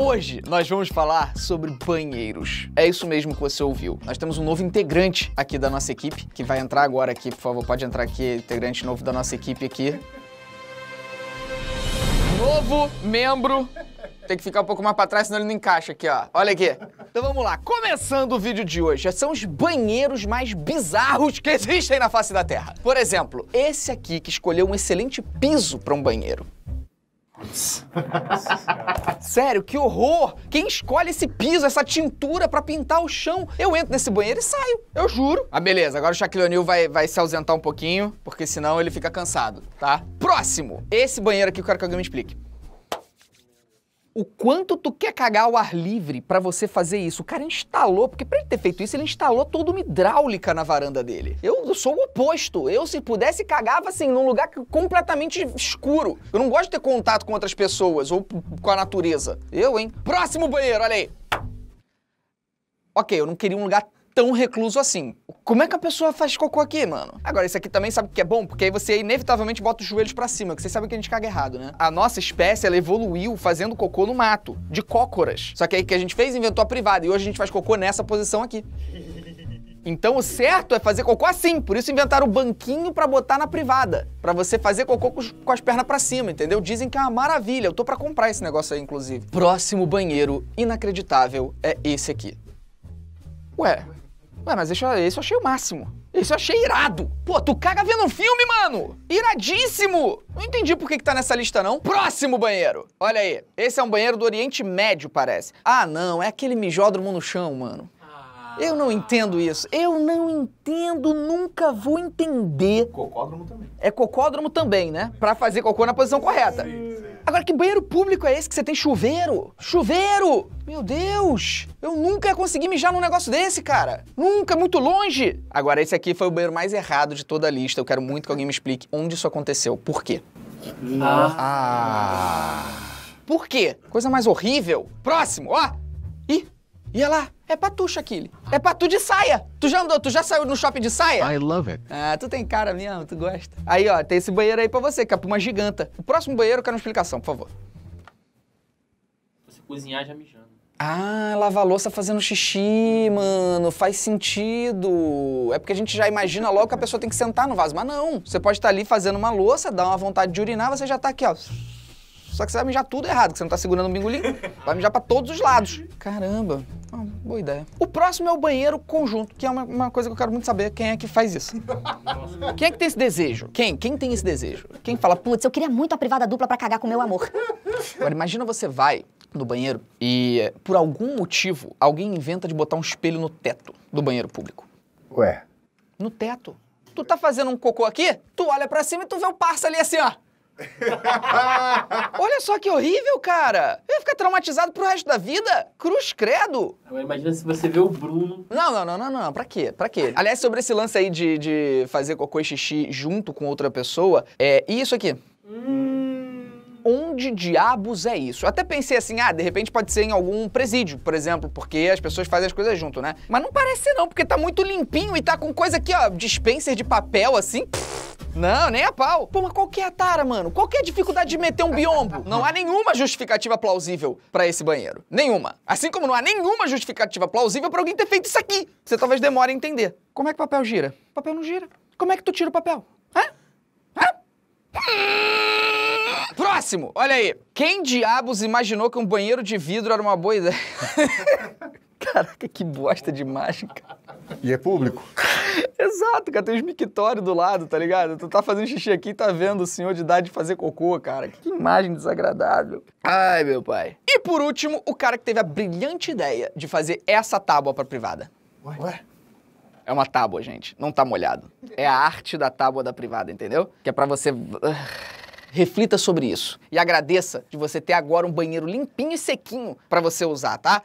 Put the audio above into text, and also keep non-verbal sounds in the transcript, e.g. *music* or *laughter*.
Hoje nós vamos falar sobre banheiros. É isso mesmo que você ouviu. Nós temos um novo integrante aqui da nossa equipe, que vai entrar agora aqui, por favor, pode entrar aqui, integrante novo da nossa equipe aqui. Novo membro tem que ficar um pouco mais pra trás, senão ele não encaixa aqui, ó. Olha aqui. Então vamos lá. Começando o vídeo de hoje, são os banheiros mais bizarros que existem na face da Terra. Por exemplo, esse aqui que escolheu um excelente piso para um banheiro. Nossa, Sério, que horror! Quem escolhe esse piso, essa tintura para pintar o chão? Eu entro nesse banheiro e saio, eu juro. Ah, beleza, agora o Shaquille O'Neal vai, vai se ausentar um pouquinho, porque senão ele fica cansado, tá? Próximo! Esse banheiro aqui eu quero que alguém me explique o quanto tu quer cagar ao ar livre para você fazer isso. O cara instalou, porque para ele ter feito isso, ele instalou toda uma hidráulica na varanda dele. Eu, eu sou o oposto. Eu, se pudesse, cagava assim, num lugar completamente escuro. Eu não gosto de ter contato com outras pessoas ou com a natureza. Eu, hein? Próximo banheiro, olha aí. Ok, eu não queria um lugar tão recluso assim. Como é que a pessoa faz cocô aqui, mano? Agora, isso aqui também sabe que é bom, porque aí você inevitavelmente bota os joelhos para cima, que você sabe que a gente caga errado, né? A nossa espécie, ela evoluiu fazendo cocô no mato, de cócoras. Só que aí que a gente fez, inventou a privada, e hoje a gente faz cocô nessa posição aqui. Então o certo é fazer cocô assim, por isso inventaram o banquinho para botar na privada, para você fazer cocô com, as pernas para cima, entendeu? Dizem que é uma maravilha. Eu tô para comprar esse negócio aí inclusive. Próximo banheiro inacreditável é esse aqui. Ué, Ué, mas esse, esse eu achei o máximo. Esse eu achei irado. Pô, tu caga vendo um filme, mano! Iradíssimo! Não entendi por que, que tá nessa lista, não. Próximo banheiro! Olha aí. Esse é um banheiro do Oriente Médio, parece. Ah, não. É aquele mijódromo no chão, mano. Eu não entendo isso. Eu não entendo, nunca vou entender. Cocódromo também. É cocódromo também, né? Pra fazer cocô na posição correta. Sim, sim. Agora, que banheiro público é esse que você tem chuveiro? Chuveiro! Meu Deus! Eu nunca ia conseguir mijar num negócio desse, cara! Nunca, muito longe! Agora, esse aqui foi o banheiro mais errado de toda a lista. Eu quero muito que alguém me explique onde isso aconteceu. Por quê? Ah. ah. Por quê? Coisa mais horrível. Próximo, ó! Ih, ia lá! É patucha aquele. É patu de saia. Tu já andou, tu já saiu no shopping de saia? I love it. Ah, tu tem cara mesmo, tu gosta. Aí, ó, tem esse banheiro aí pra você, que é pra uma giganta. O próximo banheiro eu quero uma explicação, por favor. Você cozinhar já mijando. Ah, lavar louça fazendo xixi, mano, faz sentido. É porque a gente já imagina logo que a pessoa tem que sentar no vaso, mas não. Você pode estar tá ali fazendo uma louça, dar uma vontade de urinar, você já tá aqui, ó. Só que você vai mijar tudo errado, que você não tá segurando o bingolim. Vai mijar para todos os lados. Caramba. Ah, boa ideia. O próximo é o banheiro conjunto, que é uma, uma, coisa que eu quero muito saber quem é que faz isso. Quem é que tem esse desejo? Quem? Quem tem esse desejo? Quem fala, putz, eu queria muito a privada dupla para cagar com meu amor. Agora, imagina você vai no banheiro e, por algum motivo, alguém inventa de botar um espelho no teto do banheiro público. Ué? No teto. Tu tá fazendo um cocô aqui, tu olha para cima e tu vê o parça ali assim, ó. *laughs* Olha só que horrível, cara! Eu ia ficar traumatizado pro resto da vida? Cruz credo! Agora imagina se você vê o Bruno. Não, não, não, não, não. Pra quê? Pra quê? Aliás, sobre esse lance aí de, de fazer cocô e xixi junto com outra pessoa, é. E isso aqui? Hum onde diabos é isso? Eu até pensei assim, ah, de repente pode ser em algum presídio, por exemplo, porque as pessoas fazem as coisas junto, né? Mas não parece não, porque tá muito limpinho e tá com coisa aqui, ó, dispenser de papel assim. Pff, não, nem a pau. Pô, mas qual que é a tara, mano? Qual que é a dificuldade de meter um biombo? Não há nenhuma justificativa plausível para esse banheiro. Nenhuma. Assim como não há nenhuma justificativa plausível para alguém ter feito isso aqui. Você talvez demore a entender. Como é que papel gira? O papel não gira. Como é que tu tira o papel? Hã? Hã? Próximo! Olha aí. Quem diabos imaginou que um banheiro de vidro era uma boa ideia? *laughs* Caraca, que bosta de mágica. E é público. *laughs* Exato, cara, tem um mictório do lado, tá ligado? Tu tá fazendo xixi aqui e tá vendo o senhor de idade fazer cocô, cara. Que imagem desagradável. Ai, meu pai. E por último, o cara que teve a brilhante ideia de fazer essa tábua pra privada. Ué? É uma tábua, gente. Não tá molhado. É a arte da tábua da privada, entendeu? Que é para você. Ah, reflita sobre isso e agradeça de você ter agora um banheiro limpinho e sequinho para você usar, tá?